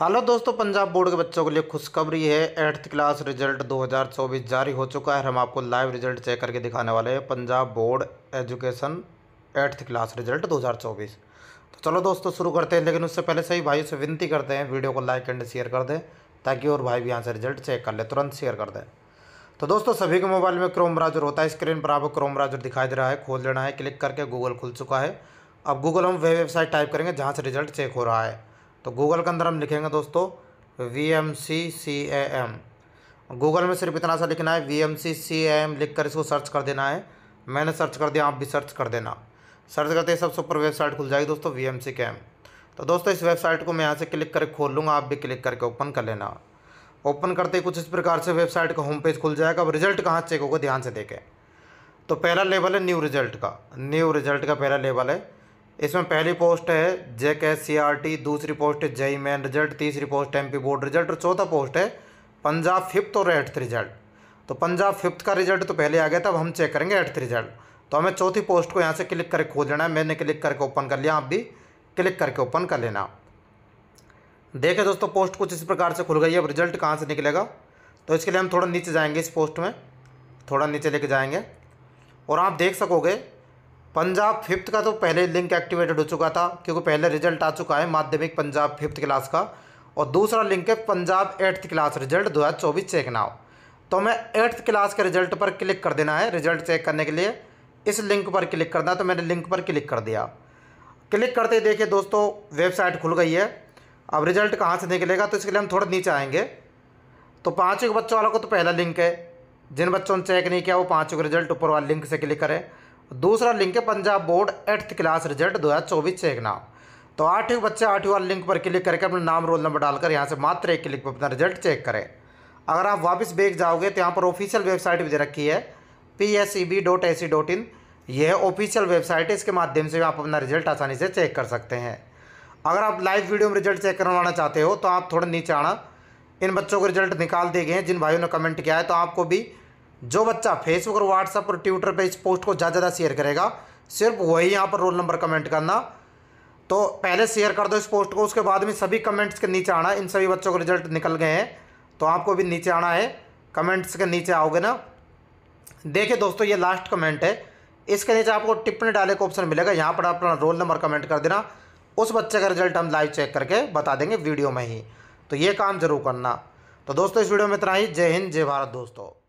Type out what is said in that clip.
hello दोस्तों Punjab board के बच्चों के लिए खुशखबरी है एट्थ क्लास रिजल्ट 2024 जारी हो चुका है हम आपको लाइव रिजल्ट चेक करके दिखाने वाले हैं Punjab board education eighth class result 2024 तो चलो दोस्तों शुरू करते हैं लेकिन उससे पहले सही भाइयों से विनती करते हैं वीडियो को लाइक एंड शेयर कर दें ताकि और भाई भी यहाँ से रिजल्ट चेक कर ले तुरंत शेयर कर दें तो दोस्तों सभी के मोबाइल में क्रोम ब्राउजर होता है स्क्रीन पर आपको क्रोम ब्राउजर दिखाई दे रहा है खोल लेना है क्लिक करके गूगल खुल चुका है अब गूगल हम वह वेबसाइट टाइप करेंगे जहाँ से रिजल्ट चेक हो रहा है तो गूगल के अंदर हम लिखेंगे दोस्तों V M C C A M Google में सिर्फ इतना सा लिखना है V M C C A M लिख कर इसको सर्च कर देना है मैंने सर्च कर दिया आप भी सर्च कर देना सर्च करते ही सब सुपर वेबसाइट खुल जाएगी दोस्तों वी एम सी कैम तो दोस्तों इस वेबसाइट को मैं यहाँ से क्लिक करके खोल लूँगा आप भी क्लिक करके ओपन कर लेना ओपन करते ही कुछ इस प्रकार से वेबसाइट का होम पेज खुल जाएगा अब रिजल्ट कहाँ चेक होगा ध्यान से देखें तो पहला लेवल है न्यू रिजल्ट का न्यू रिजल्ट का पहला लेवल है इसमें पहली पोस्ट है J K C R T दूसरी पोस्ट है जई मैन रिजल्ट तीसरी पोस्ट पी बोर्ड रिजल्ट और चौथा पोस्ट है पंजाब फिफ्थ और एट्थ रिजल्ट तो पंजाब फिफ्थ का रिजल्ट तो पहले आ गया था अब हम चेक करेंगे एट्थ रिजल्ट तो हमें चौथी पोस्ट को यहाँ से क्लिक करके खोल लेना है मैंने क्लिक करके ओपन कर लिया आप भी क्लिक करके ओपन कर लेना देखें दोस्तों पोस्ट कुछ इस प्रकार से खुल गई है अब रिजल्ट कहाँ से निकलेगा तो इसके लिए हम थोड़ा नीचे जाएंगे इस पोस्ट में थोड़ा नीचे लेके जाएंगे और आप देख सकोगे पंजाब फिफ्थ का तो पहले लिंक एक्टिवेटेड हो चुका था क्योंकि पहले रिजल्ट आ चुका है माध्यमिक पंजाब फिफ्थ क्लास का और दूसरा लिंक है पंजाब एट्थ क्लास रिजल्ट दो हज़ार चौबीस चेक नाव तो हमें एट्थ क्लास के रिजल्ट पर क्लिक कर देना है रिजल्ट चेक करने के लिए इस लिंक पर क्लिक करना है तो मैंने लिंक पर क्लिक कर दिया क्लिक करते देखिए दोस्तों वेबसाइट खुल गई है अब रिजल्ट कहाँ से निकलेगा तो इसके लिए हम थोड़ा नीचे आएंगे तो पाँचों के बच्चों वालों को तो पहला लिंक है जिन बच्चों ने चेक नहीं किया वो पाँचों के रिजल्ट ऊपर वाले लिंक से क्लिक करें दूसरा लिंक है Punjab board eighth class result दो हज़ार चौबीस एक नाम तो आठवीं बच्चे आठवीं वाले लिंक पर क्लिक करके अपना नाम रोल नंबर डालकर यहाँ से मात्र एक क्लिक पर अपना रिजल्ट चेक करें अगर आप वापस बेग जाओगे तो यहाँ पर ऑफिशियल वेबसाइट भी दे रखी है P S C B dot A C dot in यह ऑफिशियल वेबसाइट है इसके माध्यम से आप अपना रिजल्ट आसानी से चेक कर सकते हैं अगर आप लाइव वीडियो में रिजल्ट चेक करवाना चाहते हो तो आप थोड़ा नीचे आना इन बच्चों के रिजल्ट निकाल दिए गए हैं जिन भाइयों ने कमेंट किया है तो आपको भी जो बच्चा फेसबुक और व्हाट्सएप और ट्विटर पर इस पोस्ट को ज़्यादा ज़्यादा शेयर करेगा सिर्फ वही यहाँ पर रोल नंबर कमेंट करना तो पहले शेयर कर दो इस पोस्ट को उसके बाद में सभी कमेंट्स के नीचे आना इन सभी बच्चों के रिजल्ट निकल गए हैं तो आपको भी नीचे आना है कमेंट्स के नीचे आओगे ना देखिए दोस्तों ये लास्ट कमेंट है इसके नीचे आपको टिप्पणी डाले का ऑप्शन मिलेगा यहाँ पर अपना रोल नंबर कमेंट कर देना उस बच्चे का रिजल्ट हम लाइव चेक करके बता देंगे वीडियो में ही तो ये काम ज़रूर करना तो दोस्तों इस वीडियो में इतना ही जय हिंद जय भारत दोस्तों